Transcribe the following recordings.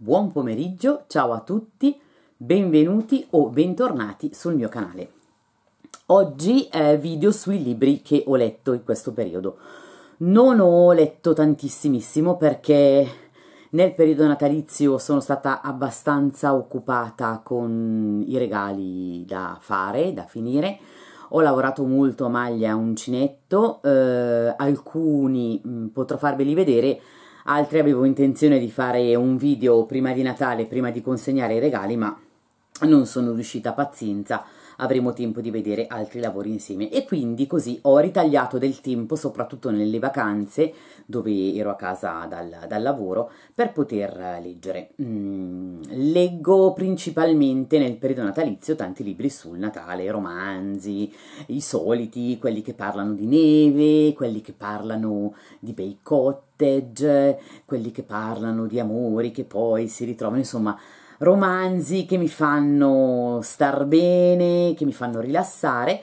Buon pomeriggio, ciao a tutti, benvenuti o bentornati sul mio canale. Oggi eh, video sui libri che ho letto in questo periodo. Non ho letto tantissimo perché nel periodo natalizio sono stata abbastanza occupata con i regali da fare, da finire. Ho lavorato molto a maglia uncinetto, eh, alcuni mh, mm, potrò farveli vedere, altri avevo intenzione di fare un video prima di Natale, prima di consegnare i regali, ma non sono riuscita, pazienza avremo tempo di vedere altri lavori insieme e quindi così ho ritagliato del tempo soprattutto nelle vacanze dove ero a casa dal, dal lavoro per poter eh, leggere. Mm, leggo principalmente nel periodo natalizio tanti libri sul Natale, romanzi, i soliti, quelli che parlano di neve, quelli che parlano di bei cottage, quelli che parlano di amori che poi si ritrovano, insomma romanzi che mi fanno star bene, che mi fanno rilassare,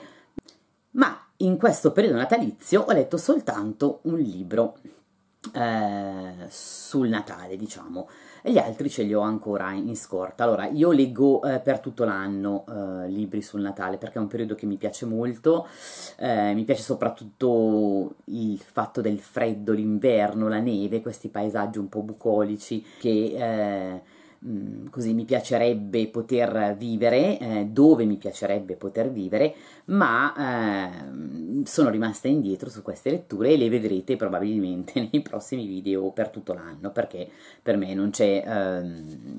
ma in questo periodo natalizio ho letto soltanto un libro eh, sul Natale, diciamo, e gli altri ce li ho ancora in, scorta. Allora, io leggo eh, per tutto l'anno eh, libri sul Natale perché è un periodo che mi piace molto, eh, mi piace soprattutto il fatto del freddo, l'inverno, la neve, questi paesaggi un po' bucolici che eh, Mm, così mi piacerebbe poter vivere, eh, dove mi piacerebbe poter vivere, ma eh, sono rimasta indietro su queste letture e le vedrete probabilmente nei prossimi video per tutto l'anno, perché per me non c'è... Ehm,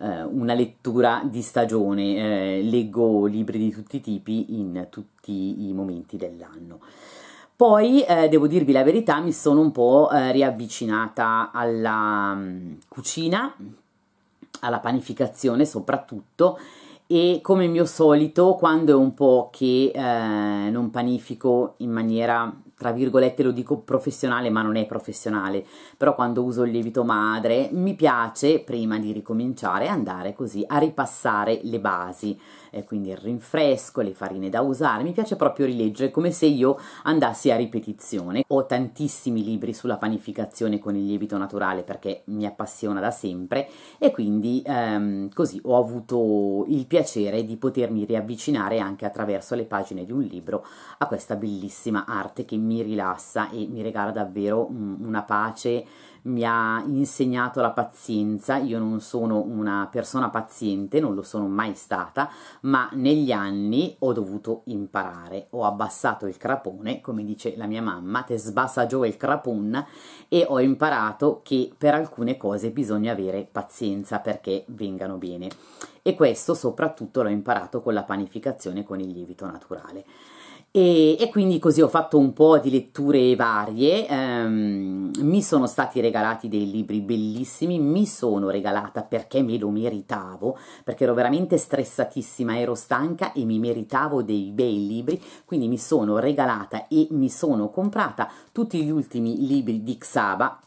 eh, una lettura di stagione, eh, leggo libri di tutti i tipi in tutti i momenti dell'anno. Poi, eh, devo dirvi la verità, mi sono un po' eh, riavvicinata alla mh, mm, cucina, alla panificazione soprattutto e come mio solito quando è un po' che eh, non panifico in maniera tra virgolette lo dico professionale ma non è professionale però quando uso il lievito madre mi piace prima di ricominciare andare così a ripassare le basi eh, quindi il rinfresco, le farine da usare, mi piace proprio rileggere come se io andassi a ripetizione. Ho tantissimi libri sulla panificazione con il lievito naturale perché mi appassiona da sempre e quindi ehm, così ho avuto il piacere di potermi riavvicinare anche attraverso le pagine di un libro a questa bellissima arte che mi rilassa e mi regala davvero mm, una pace mi ha insegnato la pazienza. Io non sono una persona paziente, non lo sono mai stata, ma negli anni ho dovuto imparare. Ho abbassato il crapone, come dice la mia mamma, te sbassa giù il crapun, e ho imparato che per alcune cose bisogna avere pazienza perché vengano bene. E questo soprattutto l'ho imparato con la panificazione con il lievito naturale. E, e, quindi così ho fatto un po' di letture varie, ehm, mi sono stati regalati dei libri bellissimi, mi sono regalata perché me lo meritavo, perché ero veramente stressatissima, ero stanca e mi meritavo dei bei libri, quindi mi sono regalata e mi sono comprata tutti gli ultimi libri di Xaba,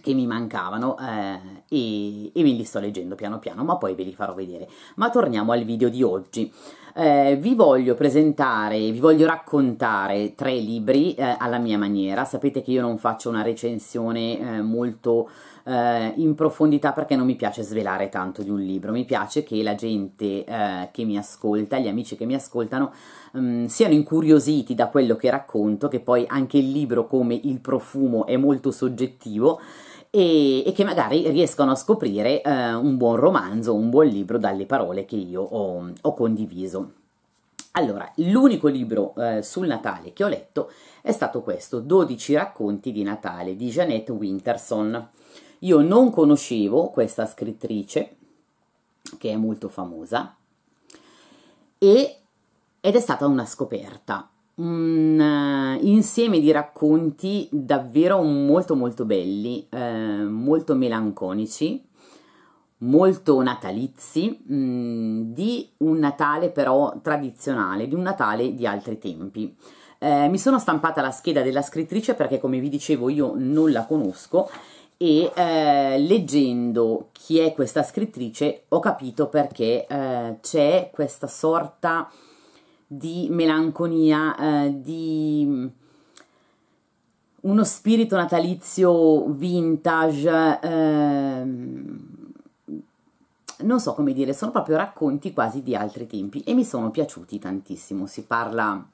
che mi mancavano eh, e, e, me li sto leggendo piano piano, ma poi ve li farò vedere. Ma torniamo al video di oggi. Eh, vi voglio presentare, vi voglio raccontare tre libri eh, alla mia maniera. Sapete che io non faccio una recensione eh, molto eh, in profondità perché non mi piace svelare tanto di un libro, mi piace che la gente eh, che mi ascolta, gli amici che mi ascoltano, mh, mm, siano incuriositi da quello che racconto, che poi anche il libro come il profumo è molto soggettivo. E, e, che magari riescono a scoprire eh, un buon romanzo, un buon libro dalle parole che io ho, ho condiviso. Allora, l'unico libro eh, sul Natale che ho letto è stato questo, 12 racconti di Natale di Jeanette Winterson. Io non conoscevo questa scrittrice, che è molto famosa, e, ed è stata una scoperta, un uh, insieme di racconti davvero molto molto belli, eh, molto melanconici, molto natalizi, mh, mm, di un Natale però tradizionale, di un Natale di altri tempi. Eh, mi sono stampata la scheda della scrittrice perché come vi dicevo io non la conosco e eh, leggendo chi è questa scrittrice ho capito perché eh, c'è questa sorta di melanconia, eh, di mm, uno spirito natalizio vintage, ehm, non so come dire, sono proprio racconti quasi di altri tempi e mi sono piaciuti tantissimo. Si parla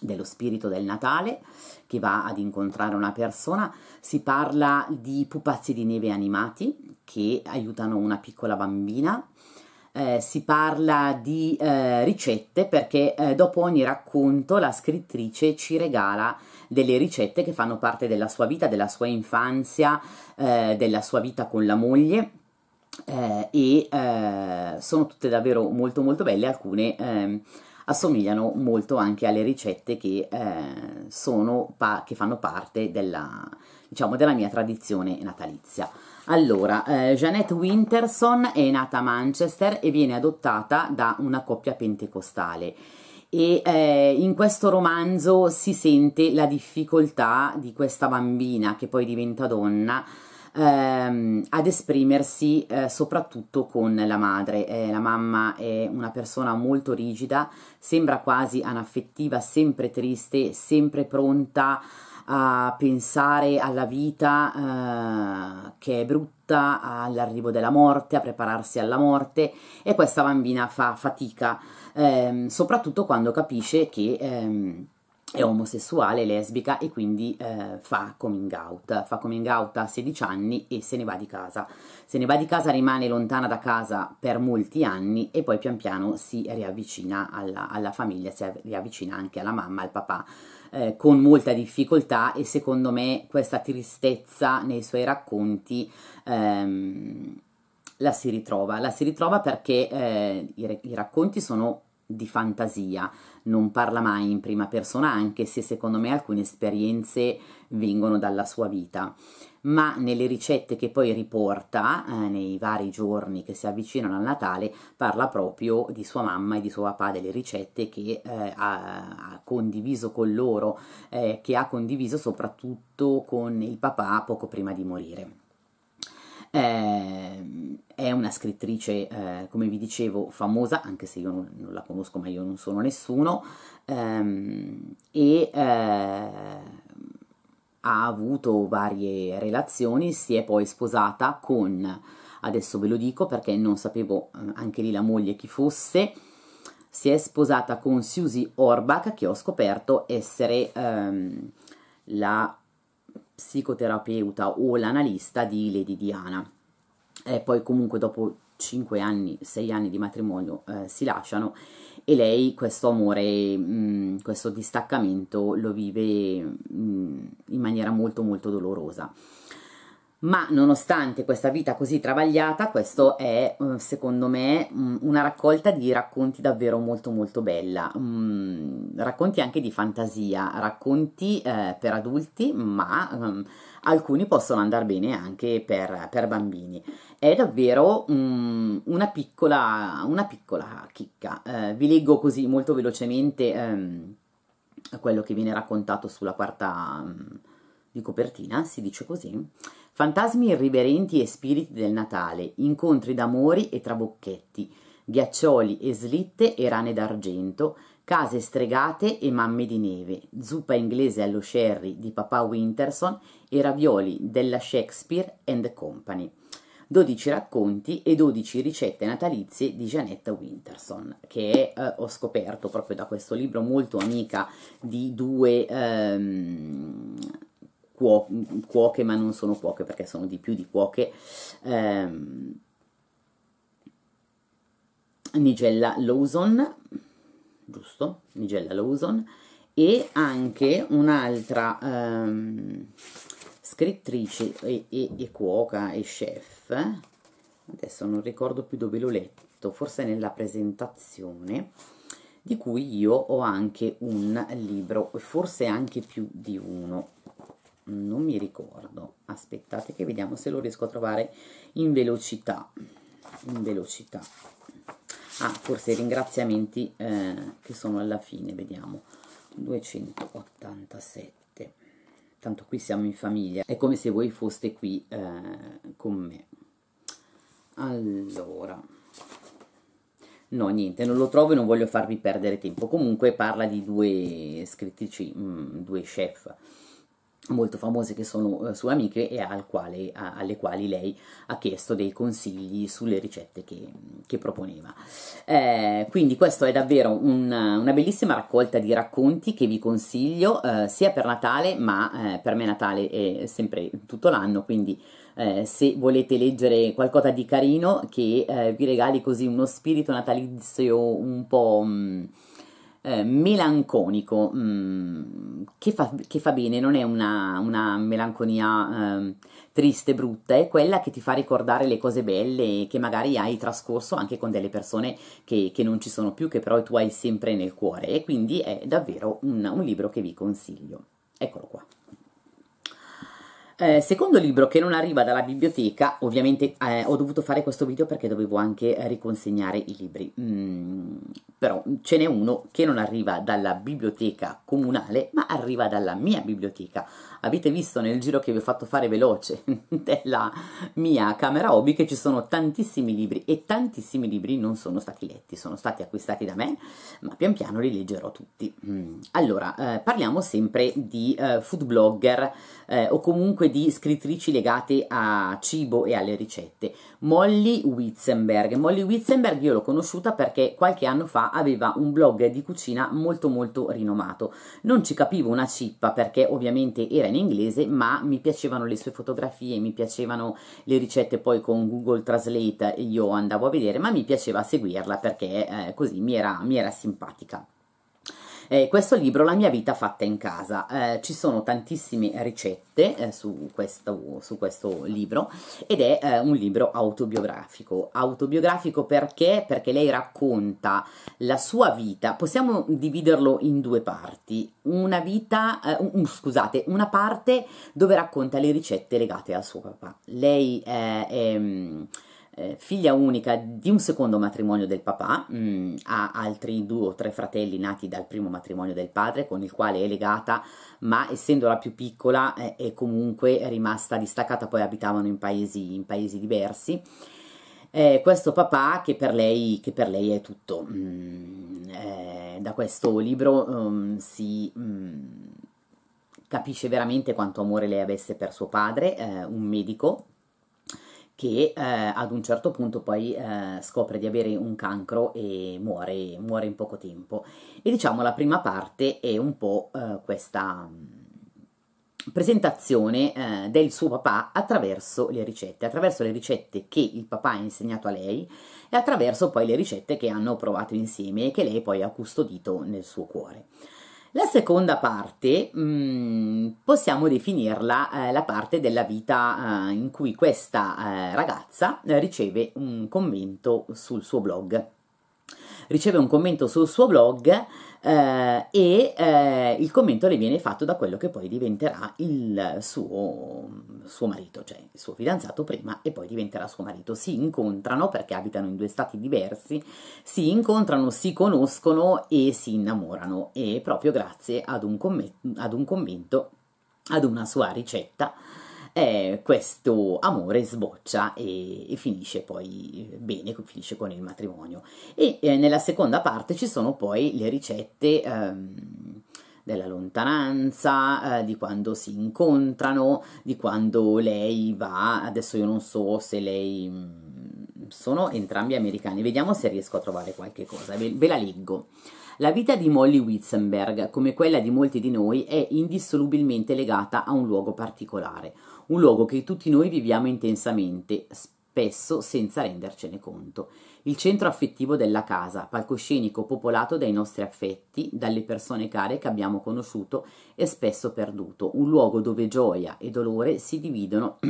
dello spirito del Natale che va ad incontrare una persona, si parla di pupazzi di neve animati che aiutano una piccola bambina, eh, si parla di eh, ricette perché eh, dopo ogni racconto la scrittrice ci regala delle ricette che fanno parte della sua vita, della sua infanzia, eh, della sua vita con la moglie. Eh, e eh, sono tutte davvero molto molto belle, alcune ehm, assomigliano molto anche alle ricette che, eh, pa- che fanno parte della, diciamo, della mia tradizione natalizia. Allora, eh, Jeanette Winterson è nata a Manchester e viene adottata da una coppia pentecostale e eh, in questo romanzo si sente la difficoltà di questa bambina che poi diventa donna ehm, ad esprimersi eh, soprattutto con la madre. Eh, la mamma è una persona molto rigida, sembra quasi anaffettiva, sempre triste, sempre pronta a pensare alla vita eh, che è brutta, all'arrivo della morte, a prepararsi alla morte e questa bambina fa fatica, ehm, soprattutto quando capisce che ehm, è omosessuale, è lesbica e quindi eh, fa coming out, fa coming out a 16 anni e se ne va di casa. Se ne va di casa rimane lontana da casa per molti anni e poi pian piano si riavvicina alla, alla famiglia, si riavvicina anche alla mamma, al papà, eh, con molta difficoltà e secondo me questa tristezza nei suoi racconti... Ehm, la si ritrova, la si ritrova perché eh, i, i racconti sono di fantasia, non parla mai in prima persona, anche se secondo me alcune esperienze vengono dalla sua vita. Ma nelle ricette che poi riporta eh, nei vari giorni che si avvicinano al Natale, parla proprio di sua mamma e di suo papà, delle ricette che eh, ha, ha, condiviso con loro, eh, che ha condiviso soprattutto con il papà poco prima di morire. Eh, è una scrittrice, eh, come vi dicevo, famosa, anche se io non, non la conosco, ma io non sono nessuno, ehm, e eh, ha avuto varie relazioni, si è poi sposata con, adesso ve lo dico perché non sapevo eh, anche lì la moglie chi fosse, si è sposata con Susie Orbach, che ho scoperto essere ehm, la psicoterapeuta o l'analista di Lady Diana. E poi comunque dopo 5 anni, 6 anni di matrimonio eh, si lasciano e lei questo amore, mh, mm, questo distaccamento lo vive mh, mm, in maniera molto molto dolorosa ma nonostante questa vita così travagliata, questo è eh, secondo me mm, una raccolta di racconti davvero molto molto bella, mm, racconti anche di fantasia, racconti eh, per adulti, ma mm, alcuni possono andare bene anche per, per bambini. È davvero mm, una, piccola, una piccola chicca. Eh, vi leggo così molto velocemente ehm, quello che viene raccontato sulla quarta mm, di copertina, si dice così. Fantasmi irriverenti e spiriti del Natale, incontri d'amori e trabocchetti, ghiaccioli e slitte e rane d'argento, case stregate e mamme di neve, zuppa inglese allo sherry di papà Winterson e ravioli della Shakespeare and Company. 12 racconti e 12 ricette natalizie di Janetta Winterson, che eh, ho scoperto proprio da questo libro molto amica di due ehm, cuo- cuoche, ma non sono cuoche perché sono di più di cuoche. Ehm, Nigella Lawson, giusto? Nigella Lawson e anche un'altra ehm, scrittrice e, e, e, cuoca e chef. Adesso non ricordo più dove l'ho letto, forse nella presentazione, di cui io ho anche un libro, forse anche più di uno non mi ricordo aspettate che vediamo se lo riesco a trovare in velocità in velocità ah forse i ringraziamenti eh, che sono alla fine vediamo 287 tanto qui siamo in famiglia è come se voi foste qui eh, con me allora no niente non lo trovo e non voglio farvi perdere tempo comunque parla di due scrittici mh, mm, due chef molto famose che sono eh, sue amiche e al quale, a, alle quali lei ha chiesto dei consigli sulle ricette che, che proponeva. Eh, quindi questa è davvero una, una, bellissima raccolta di racconti che vi consiglio eh, sia per Natale, ma eh, per me Natale è sempre tutto l'anno, quindi eh, se volete leggere qualcosa di carino che eh, vi regali così uno spirito natalizio un po'... Mh, mm, eh, melanconico mh, mm, che, fa, che, fa, bene, non è una, una melanconia eh, triste, brutta, è quella che ti fa ricordare le cose belle che magari hai trascorso anche con delle persone che, che non ci sono più, che però tu hai sempre nel cuore e quindi è davvero un, un libro che vi consiglio. Eccolo qua. Eh, secondo libro che non arriva dalla biblioteca, ovviamente eh, ho dovuto fare questo video perché dovevo anche eh, riconsegnare i libri, mm, però ce n'è uno che non arriva dalla biblioteca comunale ma arriva dalla mia biblioteca avete visto nel giro che vi ho fatto fare veloce della mia camera hobby che ci sono tantissimi libri e tantissimi libri non sono stati letti, sono stati acquistati da me, ma pian piano li leggerò tutti. Mm. Allora, eh, parliamo sempre di eh, food blogger eh, o comunque di scrittrici legate a cibo e alle ricette. Molly Witzenberg. Molly Witzenberg io l'ho conosciuta perché qualche anno fa aveva un blog di cucina molto molto rinomato. Non ci capivo una cippa perché ovviamente era in inglese, ma mi piacevano le sue fotografie, mi piacevano le ricette, poi con Google Translate io andavo a vedere, ma mi piaceva seguirla perché eh, così mi era, mi era simpatica eh, questo libro La mia vita fatta in casa. Eh, ci sono tantissime ricette eh, su, questo, su, questo, libro ed è eh, un libro autobiografico. Autobiografico perché? Perché lei racconta la sua vita, possiamo dividerlo in due parti. Una vita, eh, un, scusate, una parte dove racconta le ricette legate al suo papà. Lei eh, è mm, eh, figlia unica di un secondo matrimonio del papà, mh, mm, ha altri due o tre fratelli nati dal primo matrimonio del padre con il quale è legata, ma essendo la più piccola eh, è comunque rimasta distaccata, poi abitavano in paesi, in paesi diversi. Eh, questo papà che per lei, che per lei è tutto. Mm, eh, da questo libro um, si um, capisce veramente quanto amore lei avesse per suo padre, eh, un medico che eh, ad un certo punto poi eh, scopre di avere un cancro e muore, muore in poco tempo. E diciamo la prima parte è un po' eh, questa mm, presentazione eh, del suo papà attraverso le ricette, attraverso le ricette che il papà ha insegnato a lei e attraverso poi le ricette che hanno provato insieme e che lei poi ha custodito nel suo cuore. La seconda parte mh, mm, possiamo definirla eh, la parte della vita eh, in cui questa eh, ragazza eh, riceve un commento sul suo blog riceve un commento sul suo blog eh, e eh, il commento le viene fatto da quello che poi diventerà il suo, suo, marito, cioè il suo fidanzato prima e poi diventerà suo marito. Si incontrano perché abitano in due stati diversi, si incontrano, si conoscono e si innamorano e proprio grazie ad un, com- ad un commento, ad una sua ricetta eh, questo amore sboccia e, e, finisce poi bene, finisce con il matrimonio. E eh, nella seconda parte ci sono poi le ricette ehm, della lontananza, eh, di quando si incontrano, di quando lei va, adesso io non so se lei... Mm, sono entrambi americani, vediamo se riesco a trovare qualche cosa, ve, ve la leggo. La vita di Molly Witzenberg, come quella di molti di noi, è indissolubilmente legata a un luogo particolare – un luogo che tutti noi viviamo intensamente, spesso senza rendercene conto. Il centro affettivo della casa, palcoscenico popolato dai nostri affetti, dalle persone care che abbiamo conosciuto e spesso perduto, un luogo dove gioia e dolore si dividono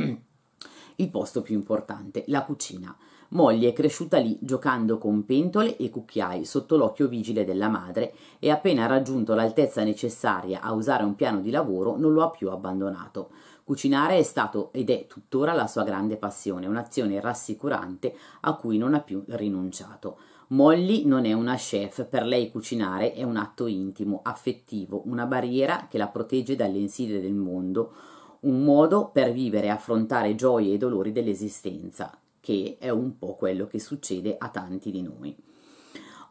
il posto più importante, la cucina. Molly è cresciuta lì giocando con pentole e cucchiai sotto l'occhio vigile della madre e appena raggiunto l'altezza necessaria a usare un piano di lavoro non lo ha più abbandonato. Cucinare è stato ed è tuttora la sua grande passione, un'azione rassicurante a cui non ha più rinunciato. Molly non è una chef, per lei cucinare è un atto intimo, affettivo, una barriera che la protegge dalle insidie del mondo, un modo per vivere e affrontare gioie e dolori dell'esistenza che è un po' quello che succede a tanti di noi.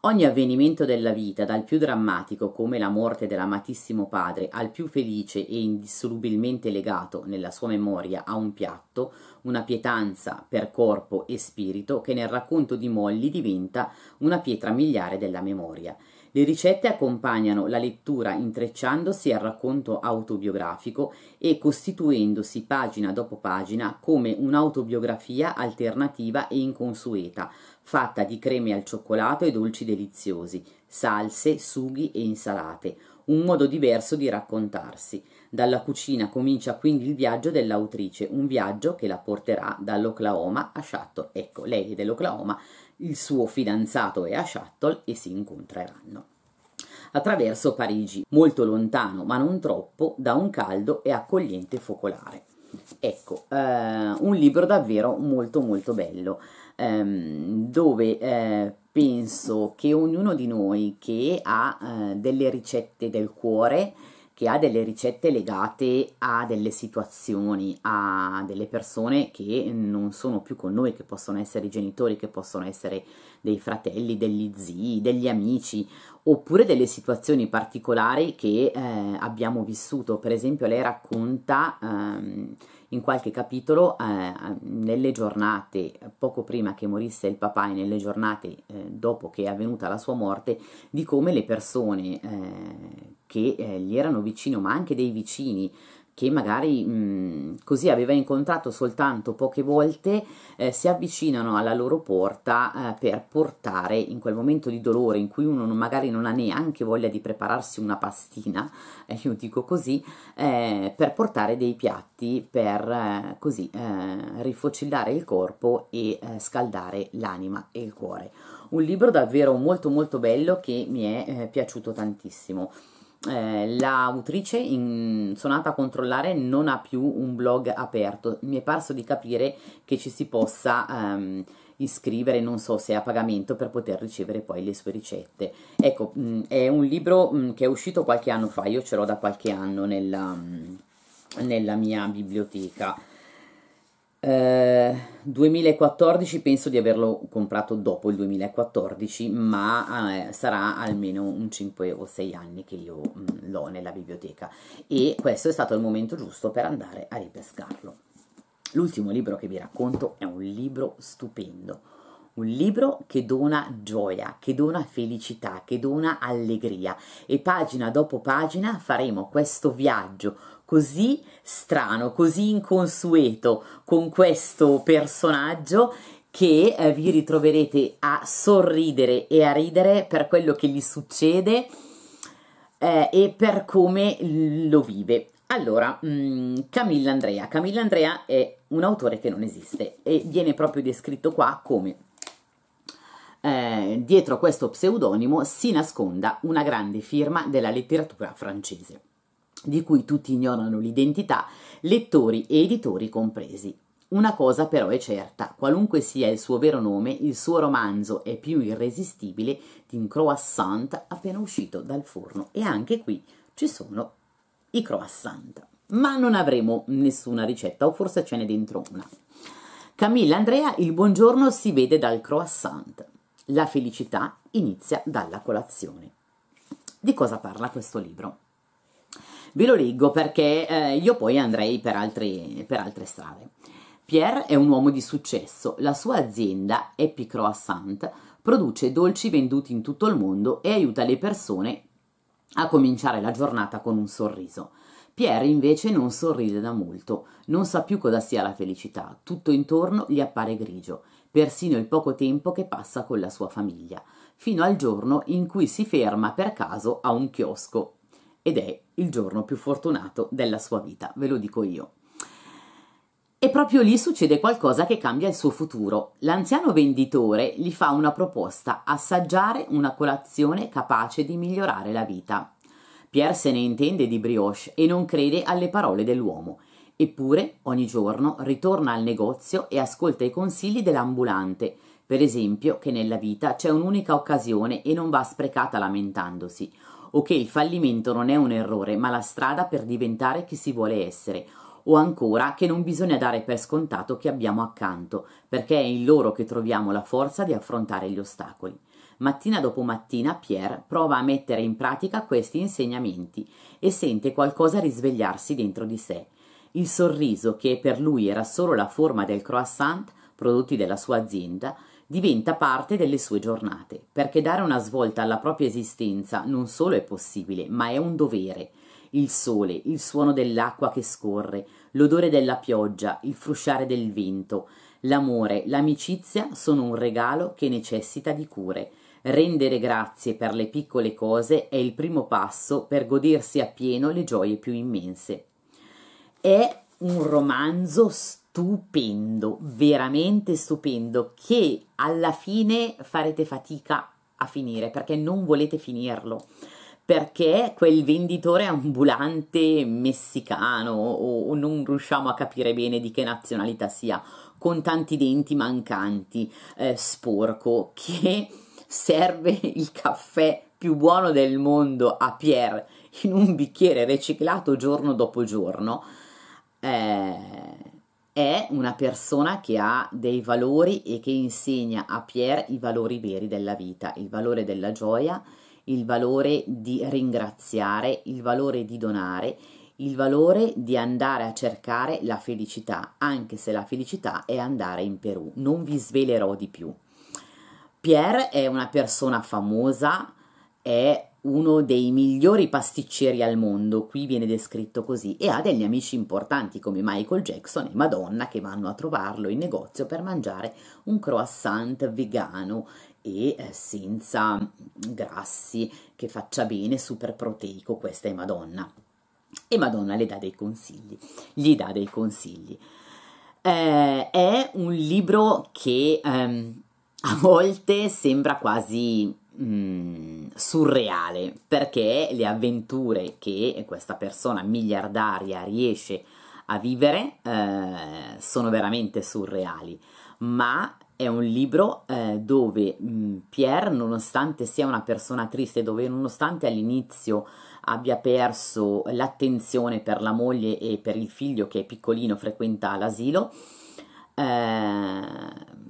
Ogni avvenimento della vita, dal più drammatico come la morte dell'amatissimo padre, al più felice e indissolubilmente legato nella sua memoria a un piatto, una pietanza per corpo e spirito che nel racconto di Molly diventa una pietra miliare della memoria le ricette accompagnano la lettura intrecciandosi al racconto autobiografico e costituendosi pagina dopo pagina come un'autobiografia alternativa e inconsueta, fatta di creme al cioccolato e dolci deliziosi, salse, sughi e insalate, un modo diverso di raccontarsi. Dalla cucina comincia quindi il viaggio dell'autrice, un viaggio che la porterà dall'Oklahoma a Shatto. Ecco, lei è dell'Oklahoma, il suo fidanzato è a Shuttle e si incontreranno. Attraverso Parigi, molto lontano ma non troppo, da un caldo e accogliente focolare. Ecco, eh, un libro davvero molto molto bello, ehm, dove eh, penso che ognuno di noi che ha eh, delle ricette del cuore, che ha delle ricette legate a delle situazioni, a delle persone che non sono più con noi, che possono essere i genitori, che possono essere dei fratelli, degli zii, degli amici oppure delle situazioni particolari che eh, abbiamo vissuto. Per esempio, lei racconta ehm, in qualche capitolo eh, nelle giornate poco prima che morisse il papà e nelle giornate eh, dopo che è avvenuta la sua morte di come le persone eh, che eh, gli erano vicino, ma anche dei vicini, che magari mh, così aveva incontrato soltanto poche volte, eh, si avvicinano alla loro porta eh, per portare in quel momento di dolore in cui uno non, magari non ha neanche voglia di prepararsi una pastina, eh, io dico così, eh, per portare dei piatti per eh, così eh, rifocillare il corpo e scaldare l'anima e il cuore. Un libro davvero molto molto bello che mi è piaciuto tantissimo eh, l'autrice in Sonata a controllare non ha più un blog aperto. Mi è parso di capire che ci si possa ehm, iscrivere, non so se a pagamento, per poter ricevere poi le sue ricette. Ecco, mh, mm, è un libro mh, mm, che è uscito qualche anno fa, io ce l'ho da qualche anno nella, mh, mm, nella mia biblioteca. 2014 eh, penso di averlo comprato dopo il 2014, ma eh, sarà almeno un 5 o 6 anni che io mm, l'ho nella biblioteca e questo è stato il momento giusto per andare a ripescarlo. L'ultimo libro che vi racconto è un libro stupendo, un libro che dona gioia, che dona felicità, che dona allegria e pagina dopo pagina faremo questo viaggio così strano, così inconsueto con questo personaggio che eh, vi ritroverete a sorridere e a ridere per quello che gli succede eh, e per come lo vive. Allora, mh, mm, Camilla Andrea. Camilla Andrea è un autore che non esiste e viene proprio descritto qua come eh, dietro questo pseudonimo si nasconda una grande firma della letteratura francese, di cui tutti ignorano l'identità, lettori e editori compresi. Una cosa però è certa, qualunque sia il suo vero nome, il suo romanzo è più irresistibile di un croissant appena uscito dal forno. E anche qui ci sono i croissant. Ma non avremo nessuna ricetta, o forse ce n'è dentro una. Camilla Andrea, il buongiorno si vede dal croissant. La felicità inizia dalla colazione. Di cosa parla questo libro? Ve lo leggo perché eh, io poi andrei per, altri, per altre strade. Pierre è un uomo di successo, la sua azienda, Epic Croissant, produce dolci venduti in tutto il mondo e aiuta le persone a cominciare la giornata con un sorriso. Pierre invece non sorride da molto, non sa più cosa sia la felicità, tutto intorno gli appare grigio persino il poco tempo che passa con la sua famiglia, fino al giorno in cui si ferma per caso a un chiosco ed è il giorno più fortunato della sua vita, ve lo dico io. E proprio lì succede qualcosa che cambia il suo futuro. L'anziano venditore gli fa una proposta, assaggiare una colazione capace di migliorare la vita. Pierre se ne intende di brioche e non crede alle parole dell'uomo Eppure, ogni giorno ritorna al negozio e ascolta i consigli dell'ambulante, per esempio che nella vita c'è un'unica occasione e non va sprecata lamentandosi, o che il fallimento non è un errore ma la strada per diventare chi si vuole essere, o ancora che non bisogna dare per scontato che abbiamo accanto, perché è in loro che troviamo la forza di affrontare gli ostacoli. Mattina dopo mattina Pierre prova a mettere in pratica questi insegnamenti e sente qualcosa risvegliarsi dentro di sé. Il sorriso, che per lui era solo la forma del croissant, prodotti della sua azienda, diventa parte delle sue giornate, perché dare una svolta alla propria esistenza non solo è possibile, ma è un dovere. Il sole, il suono dell'acqua che scorre, l'odore della pioggia, il frusciare del vento, l'amore, l'amicizia sono un regalo che necessita di cure. Rendere grazie per le piccole cose è il primo passo per godersi appieno le gioie più immense è un romanzo stupendo, veramente stupendo, che alla fine farete fatica a finire perché non volete finirlo perché quel venditore ambulante messicano o, o, non riusciamo a capire bene di che nazionalità sia, con tanti denti mancanti, eh, sporco, che serve il caffè più buono del mondo a Pierre in un bicchiere riciclato giorno dopo giorno eh, è una persona che ha dei valori e che insegna a Pierre i valori veri della vita, il valore della gioia, il valore di ringraziare, il valore di donare, il valore di andare a cercare la felicità, anche se la felicità è andare in Perù. Non vi svelerò di più. Pierre è una persona famosa, è uno dei migliori pasticceri al mondo, qui viene descritto così, e ha degli amici importanti come Michael Jackson e Madonna che vanno a trovarlo in negozio per mangiare un croissant vegano e eh, senza grassi, che faccia bene, super proteico, questa è Madonna. E Madonna le dà dei consigli, gli dà dei consigli. Eh, è un libro che ehm, a volte sembra quasi mm, surreale perché le avventure che questa persona miliardaria riesce a vivere eh, sono veramente surreali, ma è un libro eh, dove mh, mm, Pierre, nonostante sia una persona triste, dove nonostante all'inizio abbia perso l'attenzione per la moglie e per il figlio che è piccolino, frequenta l'asilo, eh,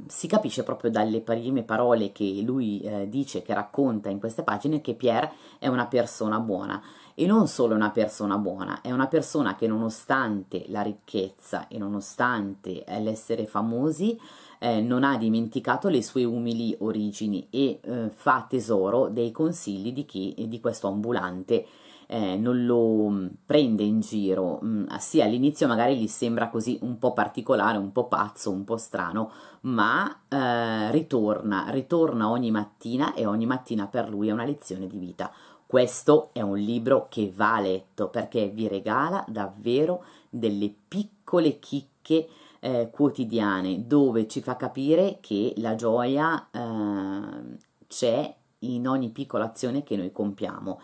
si capisce proprio dalle prime parole che lui eh, dice, che racconta in queste pagine, che Pierre è una persona buona. E non solo una persona buona, è una persona che nonostante la ricchezza e nonostante eh, l'essere famosi, eh, non ha dimenticato le sue umili origini e eh, fa tesoro dei consigli di chi, di questo ambulante eh, non lo mm, prende in giro. Mm, ah, sì, all'inizio magari gli sembra così un po' particolare, un po' pazzo, un po' strano, ma eh, ritorna, ritorna ogni mattina e ogni mattina per lui è una lezione di vita. Questo è un libro che va letto perché vi regala davvero delle piccole chicche eh, quotidiane dove ci fa capire che la gioia ehm, c'è in ogni piccola azione che noi compiamo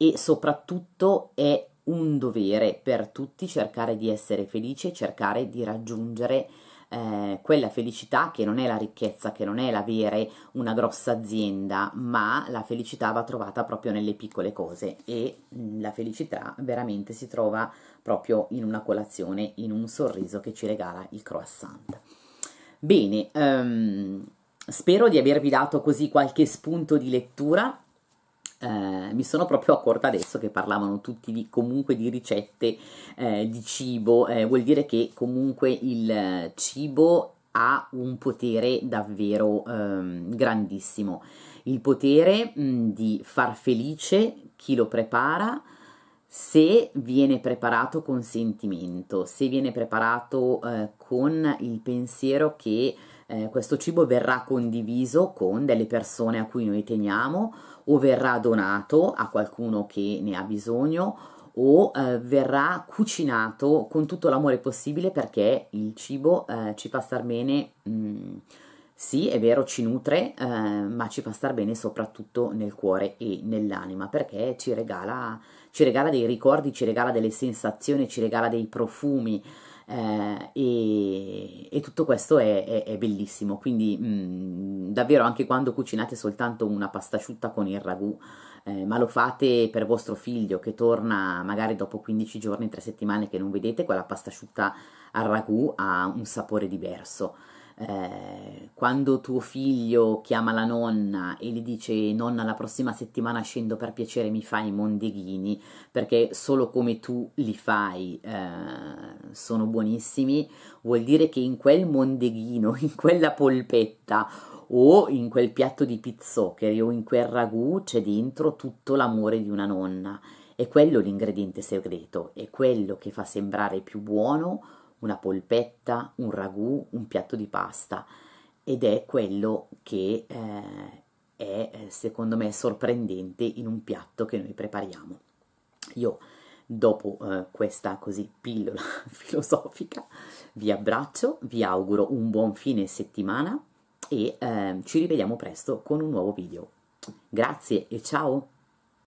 e soprattutto è un dovere per tutti cercare di essere felici e cercare di raggiungere eh, quella felicità che non è la ricchezza, che non è l'avere una grossa azienda, ma la felicità va trovata proprio nelle piccole cose e mh, mm, la felicità veramente si trova proprio in una colazione, in un sorriso che ci regala il croissant. Bene, um, spero di avervi dato così qualche spunto di lettura eh, mi sono proprio accorta adesso che parlavano tutti di, comunque di ricette eh, di cibo, eh, vuol dire che comunque il eh, cibo ha un potere davvero ehm, grandissimo, il potere mh, di far felice chi lo prepara, se viene preparato con sentimento, se viene preparato eh, con il pensiero che eh, questo cibo verrà condiviso con delle persone a cui noi teniamo o verrà donato a qualcuno che ne ha bisogno o eh, verrà cucinato con tutto l'amore possibile perché il cibo eh, ci fa star bene, mh, mm, sì è vero ci nutre, eh, ma ci fa star bene soprattutto nel cuore e nell'anima perché ci regala, ci regala dei ricordi, ci regala delle sensazioni, ci regala dei profumi, eh, e, e, tutto questo è, è, è bellissimo, quindi mh, mm, davvero anche quando cucinate soltanto una pasta asciutta con il ragù, eh, ma lo fate per vostro figlio che torna magari dopo 15 giorni, 3 settimane che non vedete, quella pasta asciutta al ragù ha un sapore diverso. Eh, quando tuo figlio chiama la nonna e gli dice nonna la prossima settimana scendo per piacere mi fai i mondeghini perché solo come tu li fai eh, sono buonissimi, vuol dire che in quel mondeghino, in quella polpetta o in quel piatto di pizzoccheri o in quel ragù c'è dentro tutto l'amore di una nonna. È quello l'ingrediente segreto, è quello che fa sembrare più buono una polpetta, un ragù, un piatto di pasta ed è quello che eh, è eh, secondo me sorprendente in un piatto che noi prepariamo. Io dopo eh, questa così pillola filosofica vi abbraccio, vi auguro un buon fine settimana e eh, ci rivediamo presto con un nuovo video. Grazie e ciao!